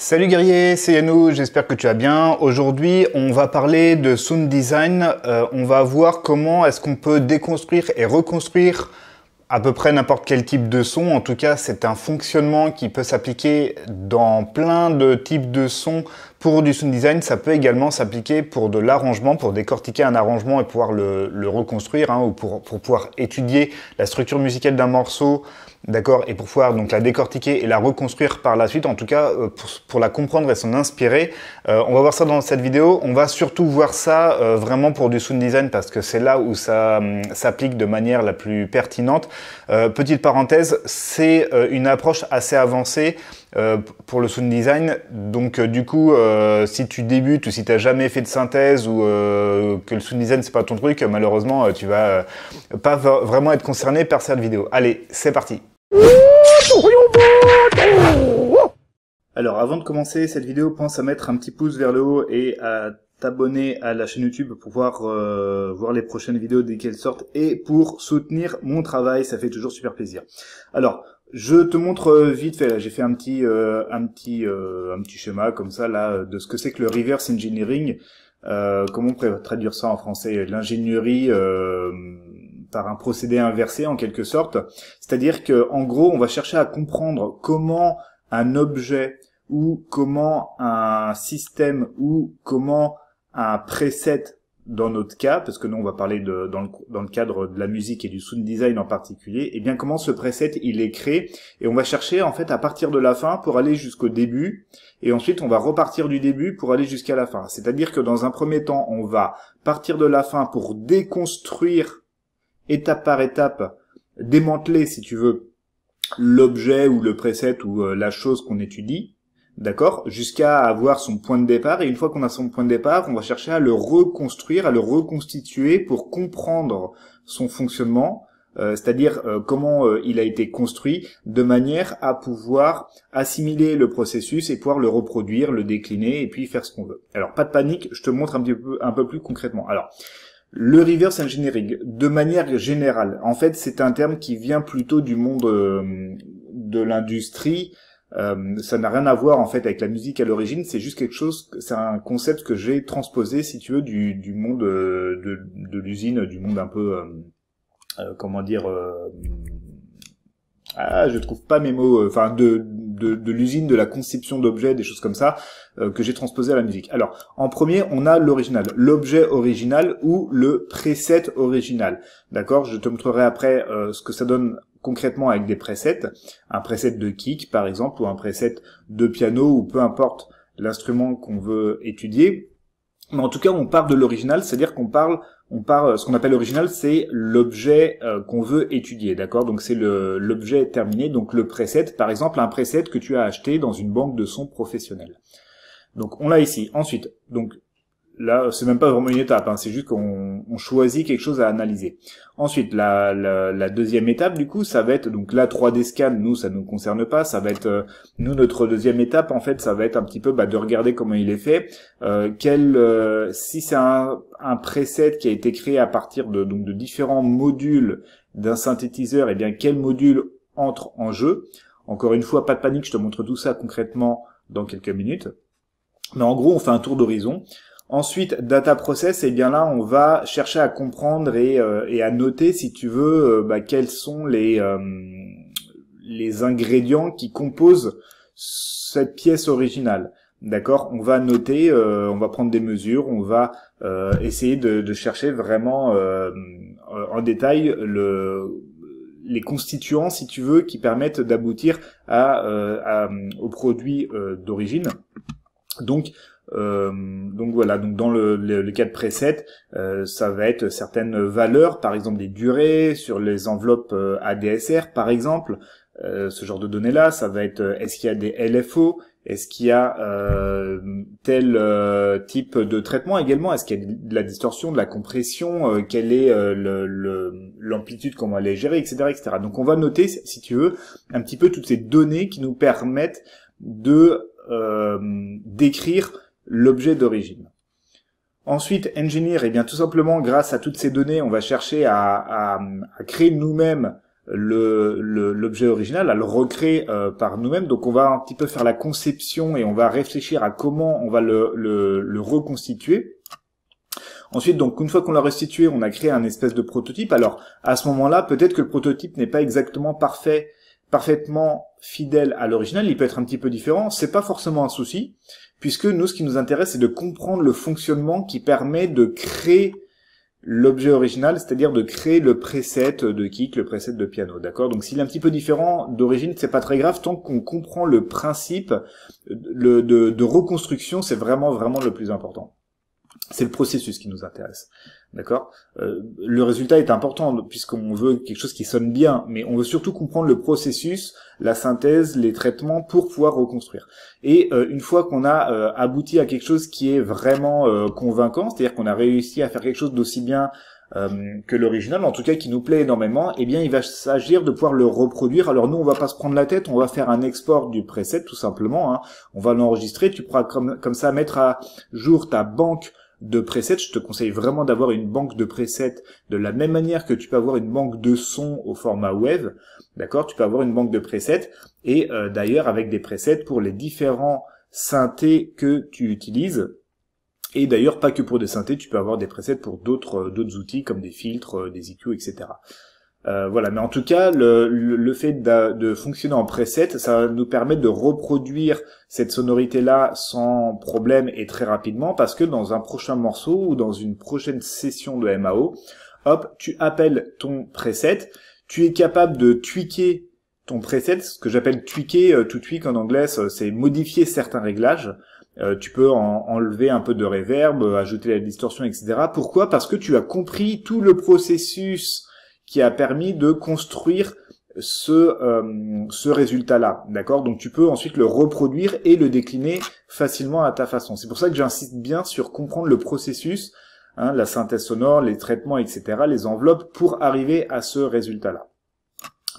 Salut guerrier, c'est Yannou, j'espère que tu vas bien. Aujourd'hui, on va parler de sound design. Euh, on va voir comment est-ce qu'on peut déconstruire et reconstruire à peu près n'importe quel type de son. En tout cas, c'est un fonctionnement qui peut s'appliquer dans plein de types de sons pour du sound design. Ça peut également s'appliquer pour de l'arrangement, pour décortiquer un arrangement et pouvoir le, reconstruire, hein, ou pour pouvoir étudier la structure musicale d'un morceau D'accord Et pour pouvoir donc la décortiquer et la reconstruire par la suite, en tout cas euh, pour, la comprendre et s'en inspirer, euh, on va voir ça dans cette vidéo. On va surtout voir ça euh, vraiment pour du sound design parce que c'est là où ça hum, s'applique de manière la plus pertinente. petite parenthèse, c'est une approche assez avancée pour le sound design. Donc du coup, si tu débutes ou si tu n'as jamais fait de synthèse ou que le sound design c'est pas ton truc, malheureusement tu vas pas vraiment être concerné par cette vidéo. Allez, c'est parti alors avant de commencer cette vidéo, pense à mettre un petit pouce vers le haut et à t'abonner à la chaîne YouTube pour pouvoir euh, voir les prochaines vidéos dès qu'elles sortent et pour soutenir mon travail, ça fait toujours super plaisir. Alors, je te montre euh, vite fait, j'ai fait un petit, euh, un, petit, un petit schéma comme ça là de ce que c'est que le reverse engineering. comment on traduire ça en français L'ingénierie par un procédé inversé en quelque sorte. C'est-à-dire que en gros, on va chercher à comprendre comment un objet ou comment un système ou comment un preset dans notre cas, parce que nous on va parler de, dans, le, cadre de la musique et du sound design en particulier, et eh bien comment ce preset il est créé, et on va chercher en fait à partir de la fin pour aller jusqu'au début, et ensuite on va repartir du début pour aller jusqu'à la fin. C'est-à-dire que dans un premier temps on va partir de la fin pour déconstruire étape par étape, démanteler, si tu veux, l'objet ou le preset ou euh, la chose qu'on étudie, d'accord, jusqu'à avoir son point de départ. Et une fois qu'on a son point de départ, on va chercher à le reconstruire, à le reconstituer pour comprendre son fonctionnement, euh, c'est-à-dire euh, comment il a été construit, de manière à pouvoir assimiler le processus et pouvoir le reproduire, le décliner et puis faire ce qu'on veut. Alors pas de panique, je te montre un petit peu, un peu plus concrètement. Alors le reverse engineering, de manière générale, en fait, c'est un terme qui vient plutôt du monde euh, de l'industrie. Euh, ça n'a rien à voir en fait avec la musique à l'origine. C'est juste quelque chose, c'est un concept que j'ai transposé, si tu veux, du, monde euh, de, de l'usine, du monde un peu, comment dire ah, je trouve pas mes mots, euh, enfin de de, l'usine, de la conception d'objets, des choses comme ça, euh, que j'ai transposé à la musique. Alors, en premier, on a l'original, l'objet original ou le preset original. D'accord Je te montrerai après euh, ce que ça donne concrètement avec des presets. Un preset de kick, par exemple, ou un preset de piano, ou peu importe l'instrument qu'on veut étudier. Mais en tout cas, on parle de l'original, c'est-à-dire qu'on parle on part, euh, ce qu'on appelle original, c'est l'objet euh, qu'on veut étudier, d'accord Donc c'est l'objet terminé, donc le preset, par exemple, un preset que tu as acheté dans une banque de son professionnel. Donc on l'a ici. Ensuite, donc là, c'est même pas vraiment une étape, hein. c'est juste qu'on choisit quelque chose à analyser. Ensuite, la, la, deuxième étape, du coup, ça va être donc la 3D scan. Nous, ça nous concerne pas. Ça va être euh, nous notre deuxième étape. En fait, ça va être un petit peu bah, de regarder comment il est fait. Euh, quel, euh, si c'est un, un, preset qui a été créé à partir de donc de différents modules d'un synthétiseur, et eh bien quel module entre en jeu. Encore une fois, pas de panique. Je te montre tout ça concrètement dans quelques minutes. Mais en gros, on fait un tour d'horizon. Ensuite, data process, et eh bien là, on va chercher à comprendre et, euh, à noter, si tu veux, euh, bah, quels sont les, euh, les ingrédients qui composent cette pièce originale. D'accord On va noter, on va prendre des mesures, on va essayer de, chercher vraiment en détail le les constituants, si tu veux, qui permettent d'aboutir à, à, au produit d'origine. Donc, euh, donc voilà, donc dans le, cas de preset, euh, ça va être certaines valeurs, par exemple des durées, sur les enveloppes euh, ADSR par exemple, ce genre de données-là, ça va être est-ce qu'il y a des LFO, est-ce qu'il y a tel type de traitement également, est-ce qu'il y a de la distorsion, de la compression, quelle est l'amplitude, comment elle est gérée, etc., etc. Donc on va noter, si tu veux, un petit peu toutes ces données qui nous permettent de décrire l'objet d'origine. Ensuite, engineer, et eh bien tout simplement grâce à toutes ces données, on va chercher à, créer nous-mêmes l'objet le, original, à le recréer euh, par nous-mêmes. Donc on va un petit peu faire la conception et on va réfléchir à comment on va le, le reconstituer. Ensuite, donc une fois qu'on l'a restitué, on a créé un espèce de prototype. Alors à ce moment-là, peut-être que le prototype n'est pas exactement parfait, parfaitement fidèle à l'original, il peut être un petit peu différent, c'est pas forcément un souci, puisque nous, ce qui nous intéresse, c'est de comprendre le fonctionnement qui permet de créer l'objet original, c'est-à-dire de créer le preset de kick, le preset de piano, d'accord Donc s'il est un petit peu différent d'origine, c'est pas très grave, tant qu'on comprend le principe de, de reconstruction, c'est vraiment, vraiment le plus important c'est le processus qui nous intéresse. D'accord euh, Le résultat est important puisqu'on veut quelque chose qui sonne bien, mais on veut surtout comprendre le processus, la synthèse, les traitements pour pouvoir reconstruire. Et euh, une fois qu'on a euh, abouti à quelque chose qui est vraiment convaincant, c'est-à-dire qu'on a réussi à faire quelque chose d'aussi bien euh, que l'original, en tout cas qui nous plaît énormément, eh bien il va s'agir de pouvoir le reproduire. Alors nous, on va pas se prendre la tête, on va faire un export du preset tout simplement. Hein. On va l'enregistrer, tu pourras comme, ça mettre à jour ta banque de presets. Je te conseille vraiment d'avoir une banque de presets de la même manière que tu peux avoir une banque de sons au format web. D'accord Tu peux avoir une banque de presets et euh, d'ailleurs avec des presets pour les différents synthés que tu utilises. Et d'ailleurs, pas que pour des synthés, tu peux avoir des presets pour d'autres euh, d'autres outils comme des filtres, euh, des EQ, etc. Euh, voilà, mais en tout cas, le, fait de, fonctionner en preset, ça va nous permettre de reproduire cette sonorité-là sans problème et très rapidement, parce que dans un prochain morceau ou dans une prochaine session de MAO, hop, tu appelles ton preset, tu es capable de tweaker ton preset, ce que j'appelle tweaker, tout tweak en anglais, c'est modifier certains réglages, euh, tu peux enlever un peu de reverb, euh, ajouter la distorsion, etc. Pourquoi Parce que tu as compris tout le processus qui a permis de construire ce, euh, ce résultat-là, d'accord Donc tu peux ensuite le reproduire et le décliner facilement à ta façon. C'est pour ça que j'insiste bien sur comprendre le processus, hein, la synthèse sonore, les traitements, etc., les enveloppes, pour arriver à ce résultat-là.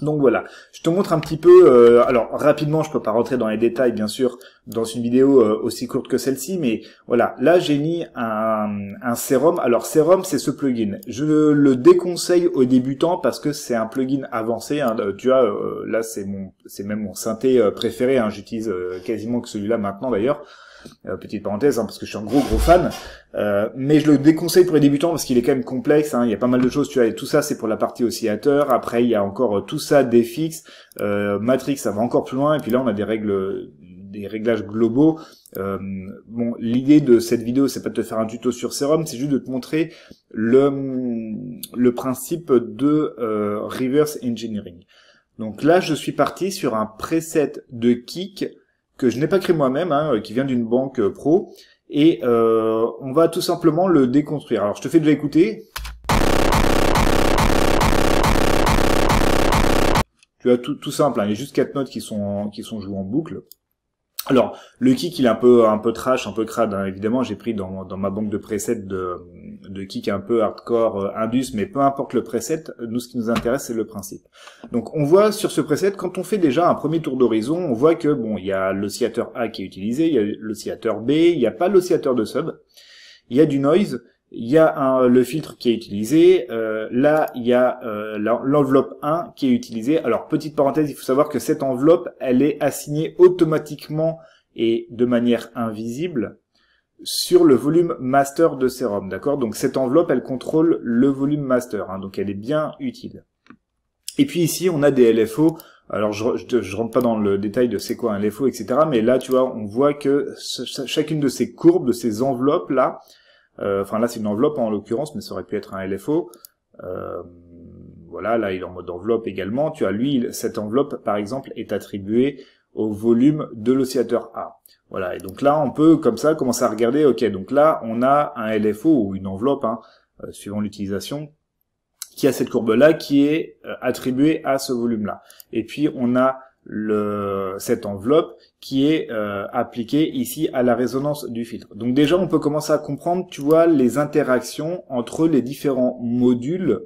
Donc voilà, je te montre un petit peu, euh, alors rapidement, je peux pas rentrer dans les détails bien sûr dans une vidéo euh, aussi courte que celle-ci, mais voilà, là j'ai mis un, un sérum, alors sérum c'est ce plugin, je le déconseille aux débutants parce que c'est un plugin avancé, hein. euh, tu vois, là c'est mon, c'est même mon synthé préféré, hein. j'utilise quasiment que celui-là maintenant d'ailleurs, euh, petite parenthèse, hein, parce que je suis un gros gros fan. Euh, mais je le déconseille pour les débutants parce qu'il est quand même complexe. Hein. il y a pas mal de choses. Tu vois, et tout ça c'est pour la partie oscillateur. Après il y a encore euh, tout ça des fixes. Matrix ça va encore plus loin. Et puis là on a des règles, des réglages globaux. bon, l'idée de cette vidéo c'est pas de te faire un tuto sur Serum, c'est juste de te montrer le le principe de reverse engineering. Donc là je suis parti sur un preset de kick que je n'ai pas créé moi-même, hein, euh, qui vient d'une banque euh, pro, et euh, on va tout simplement le déconstruire. Alors je te fais de écouter. Tu as tout, tout simple, hein. il y a juste quatre notes qui sont qui sont jouées en boucle. Alors le kick il est un peu un peu trash, un peu crade. Hein. évidemment j'ai pris dans, dans ma banque de presets de de kick un peu hardcore euh, indus, mais peu importe le preset, nous ce qui nous intéresse c'est le principe. Donc on voit sur ce preset, quand on fait déjà un premier tour d'horizon, on voit que bon, il y a l'oscillateur A qui est utilisé, il y a l'oscillateur B, il n'y a pas l'oscillateur de sub, il y a du noise, il y a le filtre qui est utilisé, euh, là il y a euh, l'enveloppe 1 qui est utilisée. Alors petite parenthèse, il faut savoir que cette enveloppe, elle est assignée automatiquement et de manière invisible sur le volume master de sérum, d'accord Donc cette enveloppe, elle contrôle le volume master, hein, donc elle est bien utile. Et puis ici, on a des LFO. Alors je, je, rentre pas dans le détail de c'est quoi un LFO, etc. Mais là, tu vois, on voit que chacune de ces courbes, de ces enveloppes là, euh, enfin là c'est une enveloppe en l'occurrence, mais ça aurait pu être un LFO. Euh, voilà, là il est en mode enveloppe également. Tu as lui, cette enveloppe par exemple est attribuée au volume de l'oscillateur A. Voilà, et donc là, on peut comme ça commencer à regarder, ok, donc là, on a un LFO ou une enveloppe, hein, euh, suivant l'utilisation, qui a cette courbe-là qui est euh, attribuée à ce volume-là. Et puis, on a le, cette enveloppe qui est euh, appliquée ici à la résonance du filtre. Donc déjà, on peut commencer à comprendre, tu vois, les interactions entre les différents modules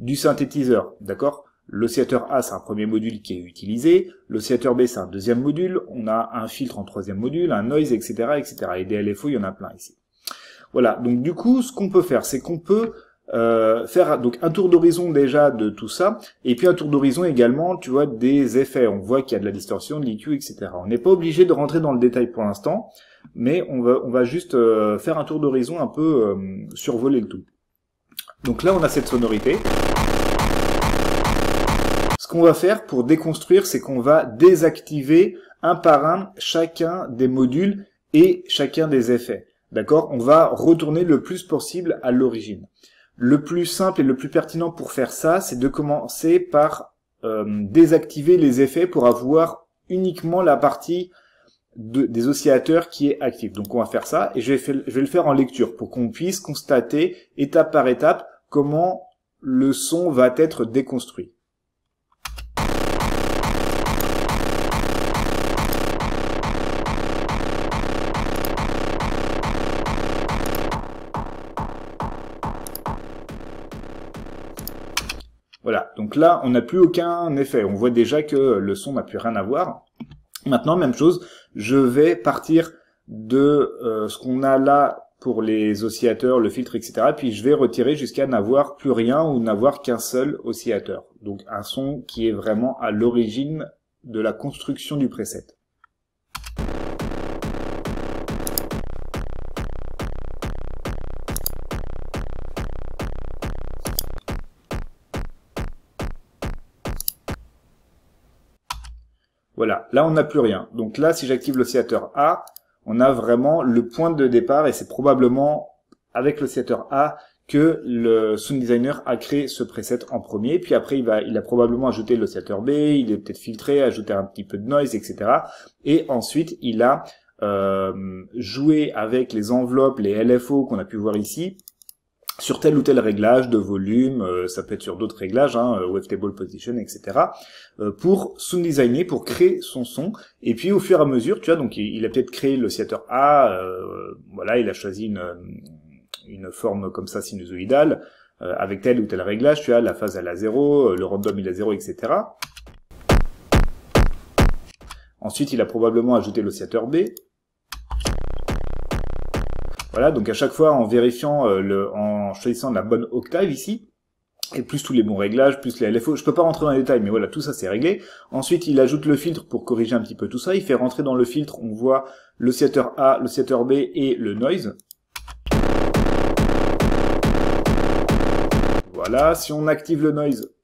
du synthétiseur, d'accord L'oscillateur A, c'est un premier module qui est utilisé. L'oscillateur B, c'est un deuxième module. On a un filtre en troisième module, un noise, etc. etc. Et des LFO, il y en a plein ici. Voilà, donc du coup, ce qu'on peut faire, c'est qu'on peut euh, faire donc un tour d'horizon déjà de tout ça, et puis un tour d'horizon également, tu vois, des effets. On voit qu'il y a de la distorsion, de l'IQ, etc. On n'est pas obligé de rentrer dans le détail pour l'instant, mais on va, on va juste euh, faire un tour d'horizon un peu euh, survoler le tout. Donc là, on a cette sonorité qu'on va faire pour déconstruire, c'est qu'on va désactiver un par un chacun des modules et chacun des effets. D'accord On va retourner le plus possible à l'origine. Le plus simple et le plus pertinent pour faire ça, c'est de commencer par euh, désactiver les effets pour avoir uniquement la partie des oscillateurs qui est active. Donc on va faire ça et je vais le faire en lecture pour qu'on puisse constater étape par étape comment le son va être déconstruit. donc là, on n'a plus aucun effet. On voit déjà que le son n'a plus rien à voir. Maintenant, même chose, je vais partir de euh, ce qu'on a là pour les oscillateurs, le filtre, etc. Puis je vais retirer jusqu'à n'avoir plus rien ou n'avoir qu'un seul oscillateur. Donc un son qui est vraiment à l'origine de la construction du preset. Là, on n'a plus rien. Donc là, si j'active l'oscillateur A, on a vraiment le point de départ et c'est probablement avec l'oscillateur A que le sound designer a créé ce preset en premier, puis après il, a probablement ajouté l'oscillateur B, il est peut-être filtré, ajouté un petit peu de noise, etc. Et ensuite il a euh, joué avec les enveloppes, les LFO qu'on a pu voir ici, sur tel ou tel réglage de volume, euh, ça peut être sur d'autres réglages, hein, euh, wavetable position, etc. Euh, pour sound designer, pour créer son son. Et puis au fur et à mesure, tu vois, donc il, a peut-être créé l'oscillateur A, voilà, il a choisi une, une forme comme ça sinusoïdale, avec tel ou tel réglage, tu as la phase elle a 0, le random il a 0, etc. Ensuite, il a probablement ajouté l'oscillateur B, voilà, donc à chaque fois en vérifiant, euh, le, en choisissant la bonne octave ici, et plus tous les bons réglages, plus les LFO, je peux pas rentrer dans les détails, mais voilà, tout ça c'est réglé. Ensuite, il ajoute le filtre pour corriger un petit peu tout ça, il fait rentrer dans le filtre, on voit le setter A, setter B et le noise. Voilà, si on active le noise,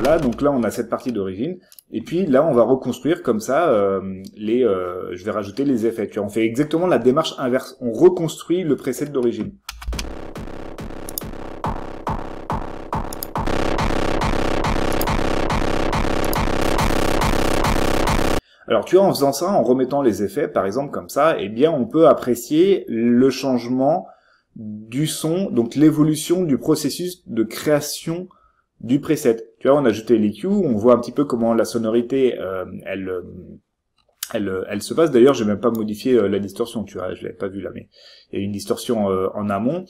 Voilà, donc là on a cette partie d'origine. Et puis là on va reconstruire comme ça euh, les. Euh, je vais rajouter les effets. on fait exactement la démarche inverse. On reconstruit le preset d'origine. Alors tu vois, en faisant ça, en remettant les effets, par exemple comme ça, eh bien on peut apprécier le changement du son, donc l'évolution du processus de création du preset. Tu vois, on a ajouté les on voit un petit peu comment la sonorité, euh, elle, euh, euh, elle, se passe. D'ailleurs, j'ai même pas modifié la distorsion, tu vois, je l'avais pas vu là, mais il y a une distorsion en amont,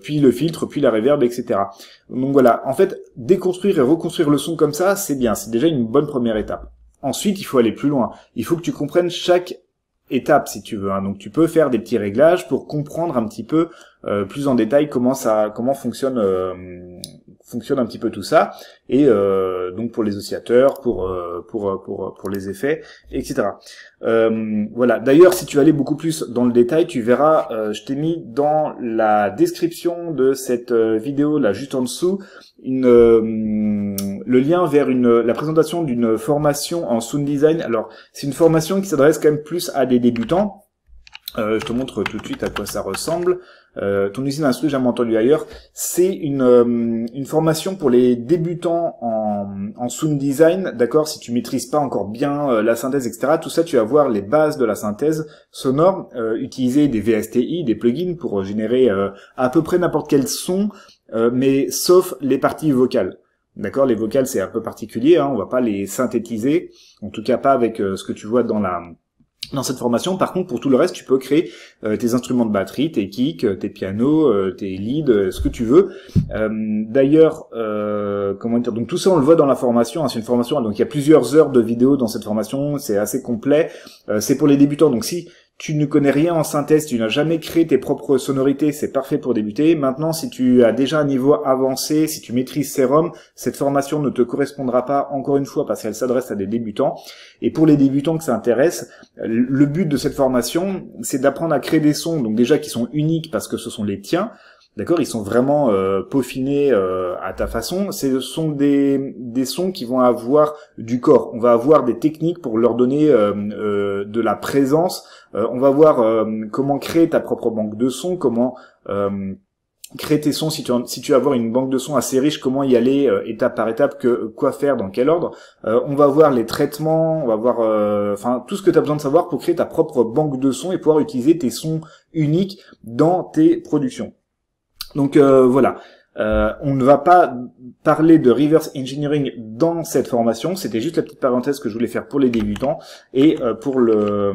puis le filtre, puis la reverb, etc. Donc voilà, en fait, déconstruire et reconstruire le son comme ça, c'est bien, c'est déjà une bonne première étape. Ensuite, il faut aller plus loin. Il faut que tu comprennes chaque étape si tu veux. Hein. Donc tu peux faire des petits réglages pour comprendre un petit peu plus en détail comment ça, comment fonctionne fonctionne un petit peu tout ça, et euh, donc pour les oscillateurs, pour, euh, pour, euh, pour, pour les effets, etc. voilà. D'ailleurs, si tu allais beaucoup plus dans le détail, tu verras, je t'ai mis dans la description de cette vidéo là, juste en dessous, une, le lien vers une, la présentation d'une formation en sound design. Alors, c'est une formation qui s'adresse quand même plus à des débutants euh, je te montre tout de suite à quoi ça ressemble. Euh, ton usine j'ai jamais entendu ailleurs. C'est une, euh, formation pour les débutants en, sound design, d'accord Si tu maîtrises pas encore bien euh, la synthèse, etc. Tout ça, tu vas voir les bases de la synthèse sonore, utiliser des VSTI, des plugins pour générer à peu près n'importe quel son, mais sauf les parties vocales. D'accord Les vocales, c'est un peu particulier, hein, on va pas les synthétiser, en tout cas pas avec ce que tu vois dans la dans cette formation. Par contre, pour tout le reste, tu peux créer euh, tes instruments de batterie, tes kicks, euh, tes pianos, euh, tes leads, ce que tu veux. D'ailleurs, comment dire, donc tout ça on le voit dans la formation. Hein, c'est une formation, donc il y a plusieurs heures de vidéos dans cette formation. C'est assez complet. c'est pour les débutants. Donc si tu ne connais rien en synthèse, tu n'as jamais créé tes propres sonorités, c'est parfait pour débuter. Maintenant, si tu as déjà un niveau avancé, si tu maîtrises Serum, cette formation ne te correspondra pas encore une fois parce qu'elle s'adresse à des débutants. Et pour les débutants que ça intéresse, le but de cette formation, c'est d'apprendre à créer des sons, donc déjà qui sont uniques parce que ce sont les tiens, D'accord, ils sont vraiment euh, peaufinés euh, à ta façon. Ce sont des, sons qui vont avoir du corps. On va avoir des techniques pour leur donner euh, de la présence. on va voir comment créer ta propre banque de sons, comment créer tes sons si tu si veux avoir une banque de sons assez riche comment y aller étape par étape que quoi faire dans quel ordre on va voir les traitements on va voir enfin tout ce que tu as besoin de savoir pour créer ta propre banque de sons et pouvoir utiliser tes sons uniques dans tes productions donc euh, voilà, euh, on ne va pas parler de reverse engineering dans cette formation, c'était juste la petite parenthèse que je voulais faire pour les débutants et euh, pour le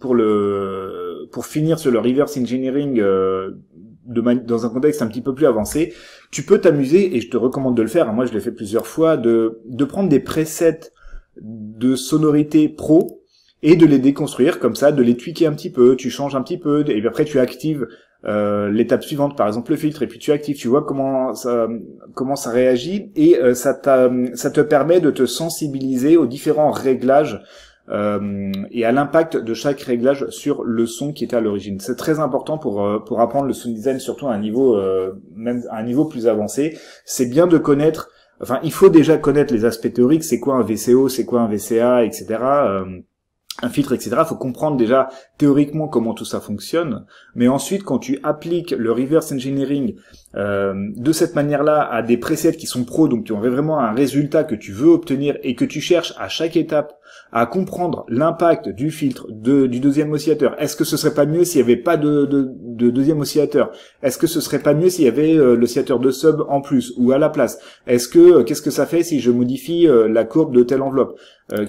pour le pour finir sur le reverse engineering de dans un contexte un petit peu plus avancé, tu peux t'amuser et je te recommande de le faire. moi, je l'ai fait plusieurs fois de de prendre des presets de sonorité pro et de les déconstruire comme ça, de les tweaker un petit peu, tu changes un petit peu, et puis après tu actives euh, l'étape suivante, par exemple le filtre, et puis tu actives, tu vois comment ça, comment ça réagit, et euh, ça, ça te permet de te sensibiliser aux différents réglages euh, et à l'impact de chaque réglage sur le son qui était à l'origine. C'est très important pour euh, pour apprendre le sound design, surtout un niveau même à un niveau plus avancé. C'est bien de connaître, enfin il faut déjà connaître les aspects théoriques, c'est quoi un VCO, c'est quoi un VCA, etc un filtre, etc. Il faut comprendre déjà théoriquement comment tout ça fonctionne, mais ensuite quand tu appliques le reverse engineering euh, de cette manière-là à des presets qui sont pro, donc tu aurais vraiment un résultat que tu veux obtenir et que tu cherches à chaque étape à comprendre l'impact du filtre de, du deuxième oscillateur. Est-ce que ce serait pas mieux s'il n'y avait pas de, de, deuxième oscillateur Est-ce que ce serait pas mieux s'il y avait euh, l'oscillateur de sub en plus ou à la place Est-ce que euh, qu'est-ce que ça fait si je modifie euh, la courbe de telle enveloppe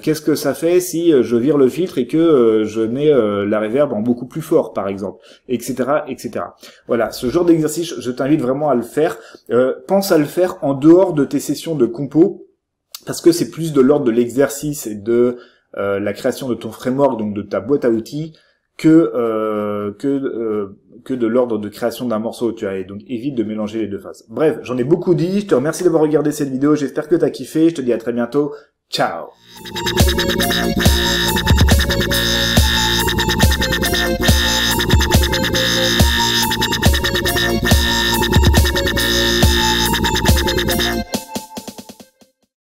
Qu'est-ce que ça fait si je vire le filtre et que je mets la reverb en beaucoup plus fort, par exemple, etc., etc. Voilà, ce genre d'exercice, je t'invite vraiment à le faire. pense à le faire en dehors de tes sessions de compo parce que c'est plus de l'ordre de l'exercice et de euh, la création de ton framework, donc de ta boîte à outils, que euh, que euh, que de l'ordre de création d'un morceau, tu et donc évite de mélanger les deux phases. Bref, j'en ai beaucoup dit, je te remercie d'avoir regardé cette vidéo, j'espère que tu as kiffé, je te dis à très bientôt, ciao